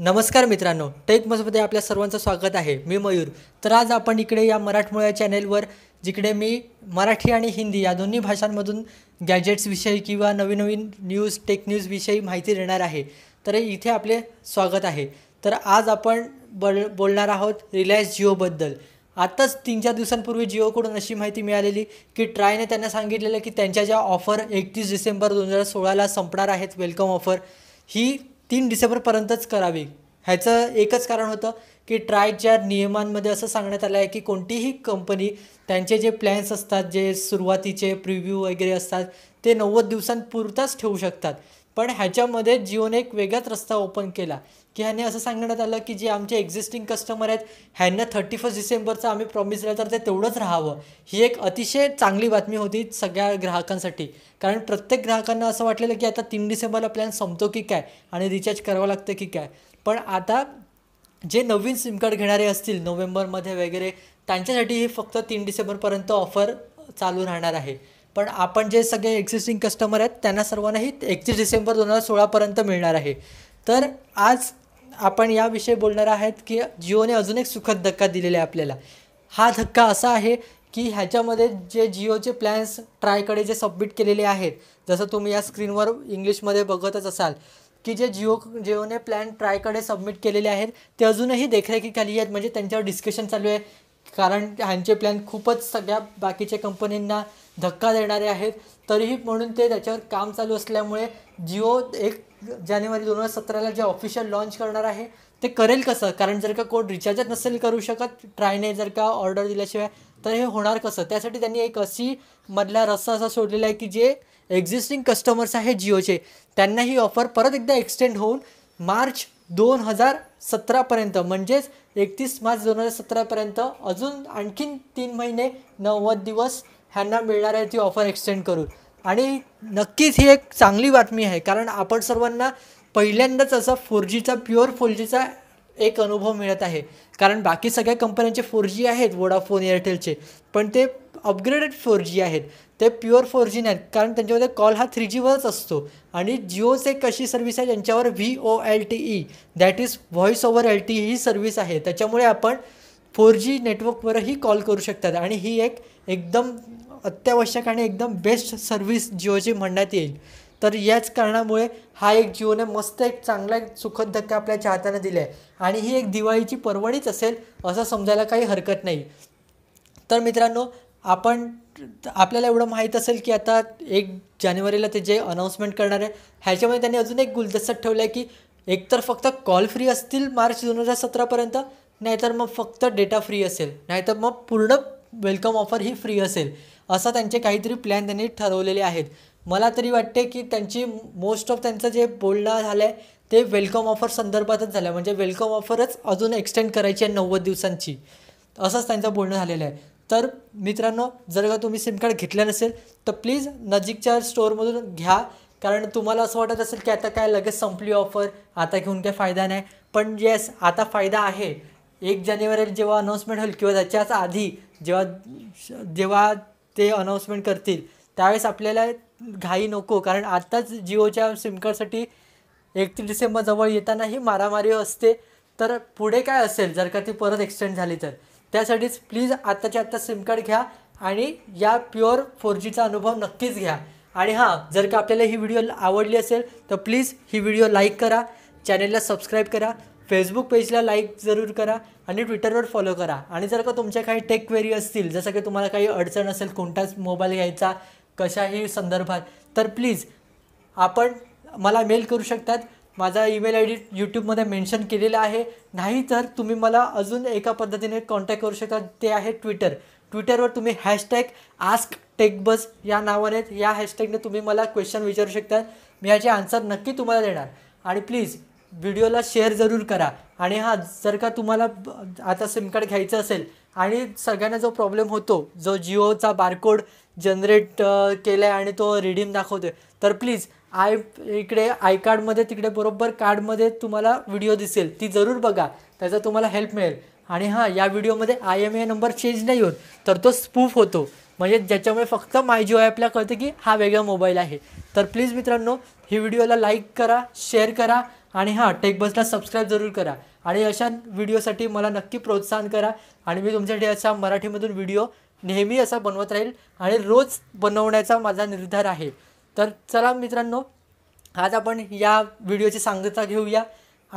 नमस्कार मित्रांनो टेक मसमध्ये आपल्या सर्वांचं स्वागत आहे मी मयूर तर आज आपण इकडे या मराठमोळ्या चॅनेलवर जिकडे मी मराठी आणि हिंदी या दोन्ही भाषांमधून गॅजेट्सविषयी किंवा नवीन नवीन न्यूज टेक न्यूजविषयी माहिती देणार आहे तर इथे आपले स्वागत आहे तर आज आपण बल बोलणार आहोत रिलायन्स जिओबद्दल आत्ताच तीन चार दिवसांपूर्वी जिओकडून अशी माहिती मिळालेली की ट्रायने त्यांना सांगितलेलं की त्यांच्या ज्या ऑफर एकतीस डिसेंबर दोन हजार सोळाला संपणार आहेत वेलकम ऑफर ही तीन डिसेंबरपर्यंतच करावी ह्याचं एकच कारण होतं की ट्रायच्या नियमांमध्ये असं सांगण्यात आलं आहे की कोणतीही कंपनी त्यांचे जे प्लॅन्स असतात जे सुरुवातीचे प्रिव्ह्यू वगैरे असतात ते नव्वद दिवसांपुरताच ठेवू शकतात पण ह्याच्यामध्ये जिओने एक वेगळाच रस्ता ओपन केला की ह्याने असं सांगण्यात आलं की जे आमचे एक्झिस्टिंग कस्टमर आहेत ह्यांना थर्टी फर्स्ट डिसेंबरचं आम्ही प्रॉमिस दिलं तर ते तेवढंच राहावं ही एक अतिशय चांगली बातमी होती सगळ्या ग्राहकांसाठी कारण प्रत्येक ग्राहकांना असं वाटलेलं की आता तीन डिसेंबरला प्लॅन संपतो की काय आणि रिचार्ज करावं लागतं की काय पण आता जे नवीन सिम कार्ड घेणारे असतील नोव्हेंबरमध्ये वगैरे त्यांच्यासाठी ही फक्त तीन डिसेंबरपर्यंत ऑफर चालू राहणार आहे पण आपण जे सगळे एक्झिस्टिंग कस्टमर आहेत त्यांना सर्वांना ही एकतीस डिसेंबर दोन हजार सोळापर्यंत मिळणार आहे तर आज आपण याविषयी बोलणार आहेत की जिओने अजून एक सुखद धक्का दिलेला आहे आपल्याला हा धक्का असा आहे की ह्याच्यामध्ये जे जिओचे प्लॅन्स ट्रायकडे जे सबमिट केलेले आहेत जसं तुम्ही या स्क्रीनवर इंग्लिशमध्ये बघतच असाल की जे जिओ जिओने प्लॅन ट्रायकडे सबमिट केलेले आहेत ते अजूनही देखरेखीखाली आहेत म्हणजे त्यांच्यावर डिस्कशन चालू आहे कारण ह्यांचे प्लॅन खूपच सगळ्या बाकीच्या कंपनींना धक्का देणारे आहेत तरीही म्हणून ते त्याच्यावर काम चालू असल्यामुळे जिओ एक जानेवारी दोन हजार सतराला जे ऑफिशियल लॉन्च करणार आहे ते करेल कसं कारण जर का कोण रिचार्जच नसेल करू शकत ट्रायने जर का ऑर्डर दिल्याशिवाय तर हे होणार कसं त्यासाठी त्यांनी एक अशी मधला रस्ता असा सोडलेला आहे की जे एक्झिस्टिंग कस्टमर्स आहे जिओचे त्यांना ही ऑफर परत एकदा एक्सटेंड होऊन मार्च दोन हजार सतरापर्यंत म्हणजेच एकतीस मार्च दोन हजार सतरापर्यंत अजून आणखीन तीन महिने नव्वद दिवस ह्यांना मिळणार आहे ती ऑफर एक्सटेंड करून आणि नक्कीच ही एक चांगली बातमी आहे कारण आपण सर्वांना पहिल्यांदाच असा फोर जीचा प्युअर फोर जीचा एक अनुभव मिळत आहे कारण बाकी सगळ्या कंपन्यांचे फोर जी आहेत वोडाफोन एअरटेलचे पण ते अपग्रेडेड फोर जी आहेत ते प्युअर फोर जी नाहीत कारण त्यांच्यामध्ये कॉल हा थ्री जीवरच असतो आणि जिओचे एक अशी सर्व्हिस आहे ज्यांच्यावर V O L T E that is voice over L T ही सर्व्हिस आहे त्याच्यामुळे आपण फोर जी नेटवर्कवरही कॉल करू शकतात आणि ही एक एकदम अत्यावश्यक आणि एकदम बेस्ट सर्व्हिस जिओची म्हणण्यात येईल तर याच कारणामुळे हा एक जिओने मस्त एक चांगला एक सुखद धक्का आपल्या चाहत्यांना दिला आहे आणि ही एक दिवाळीची परवणीच असेल असं समजायला काही हरकत नाही तर मित्रांनो आपण आपल्याला एवढं माहीत असेल की आता एक जानेवारीला ते जे अनाऊन्समेंट करणार आहे ह्याच्यामध्ये त्यांनी अजून एक गुलदस्त ठेवलं आहे की एकतर फक्त कॉल फ्री असतील मार्च दोन हजार सतरापर्यंत नाहीतर मग फक्त डेटा फ्री असेल नाहीतर मग पूर्ण वेलकम ऑफर ही फ्री असेल असा त्यांचे काहीतरी प्लॅन त्यांनी ठरवलेले आहेत मला तरी वाटते की त्यांची मोस्ट ऑफ त्यांचं जे बोलणं झालं आहे ते वेलकम ऑफर संदर्भातच झालं म्हणजे वेलकम ऑफरच अजून एक्सटेंड करायची आहे नव्वद दिवसांची असंच त्यांचं बोलणं झालेलं आहे तर मित्रांनो जर का तुम्ही सिम कार्ड घेतलं नसेल तर प्लीज नजीकच्या स्टोअरमधून घ्या कारण तुम्हाला असं वाटत असेल की आता काय लगेच संपली ऑफर आता घेऊन काय फायदा नाही पण येस आता फायदा आहे एक जानेवारीला जेव्हा अनाऊन्समेंट होईल किंवा त्याच्याच आधी जेव्हा जेव्हा ते अनाऊन्समेंट करतील त्यावेळेस आपल्याला घाई नको कारण आत्ताच जिओच्या सिमकार्डसाठी एकतीस डिसेंबर जवळ येताना ही मारामारी असते तर पुढे काय असेल जर का ती परत एक्सटेंड झाली तर त्यासाठीच प्लीज आत्ताच्या आत्ता सिम कार्ड घ्या आणि या प्युअर फोर जीचा अनुभव नक्कीच घ्या आणि हां जर का आपल्याला ही व्हिडिओ आवडली असेल तर प्लीज ही व्हिडिओ लाईक करा चॅनलला सबस्क्राईब करा फेसबुक पेजला लाईक जरूर करा आणि ट्विटरवर फॉलो करा आणि जर का तुमच्या काही टेक क्वेरी असतील जसं की तुम्हाला काही अडचण असेल कोणताच मोबाईल घ्यायचा कशाही संदर्भात तर प्लीज आपण मला मेल करू शकतात माझा ईमेल आय डी यूट्यूबमध्ये मेन्शन केलेला आहे नाही तर तुम्ही मला अजून एका पद्धतीने कॉन्टॅक्ट करू शकता ते आहे ट्विटर ट्विटरवर तुम्ही हॅशटॅग आस्क टेकबस या नावाने या हॅशटॅगने तुम्ही मला क्वेश्चन विचारू शकता मी याचे आन्सर नक्की तुम्हाला देणार आणि प्लीज व्हिडिओला शेअर जरूर करा आणि हा जर का तुम्हाला आता सिम कार्ड घ्यायचं असेल आणि सगळ्यांना जो प्रॉब्लेम होतो जो जिओचा बारकोड जनरेट केला आहे आणि तो रिडीम दाखवतो आहे तर प्लीज आय इकडे आय कार्डमध्ये तिकडे बरोबर कार्डमध्ये तुम्हाला व्हिडिओ दिसेल ती जरूर बघा त्याचा तुम्हाला हेल्प मिळेल आणि हां या व्हिडिओमध्ये I M A number change नाही होत तर तो स्पूफ होतो म्हणजे ज्याच्यामुळे फक्त माय जिओ ॲपला कळतं की हा वेगळा मोबाईल आहे तर प्लीज मित्रांनो ही व्हिडिओला लाईक करा शेअर करा आणि हां टेकबसला सबस्क्राईब जरूर करा आणि अशा व्हिडिओसाठी मला नक्की प्रोत्साहन करा आणि मी तुमच्यासाठी अशा मराठीमधून व्हिडिओ नेहमी असा बनवत राहील आणि रोज बनवण्याचा माझा निर्धार आहे तर चला मित्रांनो आज आपण या व्हिडिओची सांगता घेऊया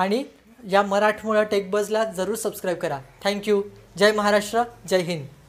आणि या मराठमोळा टेकबजला जरूर सबस्क्राईब करा थँक्यू जय महाराष्ट्र जय हिंद